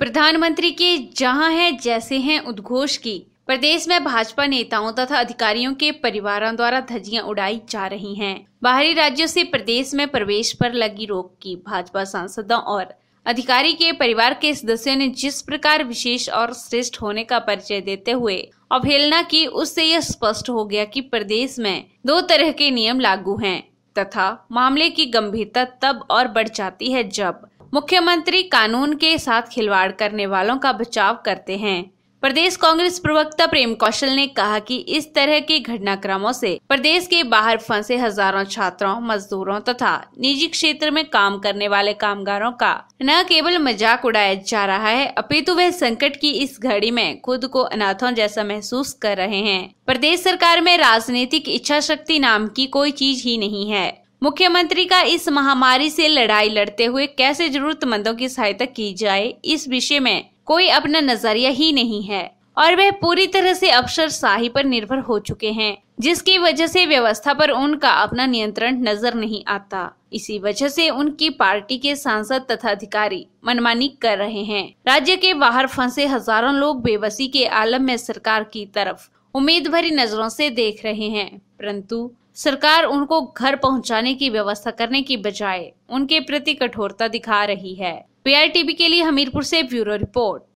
प्रधानमंत्री के जहां हैं जैसे हैं उद्घोष की प्रदेश में भाजपा नेताओं तथा अधिकारियों के परिवारों द्वारा धजियां उड़ाई जा रही हैं बाहरी राज्यों से प्रदेश में प्रवेश पर लगी रोक की भाजपा सांसदों और अधिकारी के परिवार के सदस्यों ने जिस प्रकार विशेष और श्रेष्ठ होने का परिचय देते हुए अवहेलना की उससे यह स्पष्ट हो गया कि प्रदेश में दो तरह के नियम लागू हैं तथा मामले की गंभीरता तब और बढ़ जाती है जब मुख्यमंत्री कानून के साथ खिलवाड़ करने वालों का बचाव करते हैं प्रदेश कांग्रेस प्रवक्ता प्रेम कौशल ने कहा कि इस तरह के घटनाक्रमों से प्रदेश के बाहर फंसे हजारों छात्रों मजदूरों तथा निजी क्षेत्र में काम करने वाले कामगारों का न केवल मजाक उड़ाया जा रहा है अपितु वह संकट की इस घड़ी में खुद को अनाथों जैसा महसूस कर रहे हैं प्रदेश सरकार में राजनीतिक इच्छा शक्ति नाम की कोई चीज ही नहीं है मुख्यमंत्री का इस महामारी से लड़ाई लड़ते हुए कैसे जरूरतमंदों की सहायता की जाए इस विषय में कोई अपना नजरिया ही नहीं है और वह पूरी तरह से अफसर शाही पर निर्भर हो चुके हैं जिसकी वजह से व्यवस्था पर उनका अपना नियंत्रण नजर नहीं आता इसी वजह से उनकी पार्टी के सांसद तथा अधिकारी मनमानी कर रहे हैं राज्य के बाहर फंसे हजारों लोग बेबसी के आलम में सरकार की तरफ उम्मीद भरी नजरों से देख रहे हैं परंतु सरकार उनको घर पहुंचाने की व्यवस्था करने की बजाय उनके प्रति कठोरता दिखा रही है पीआईटीवी के लिए हमीरपुर से ब्यूरो रिपोर्ट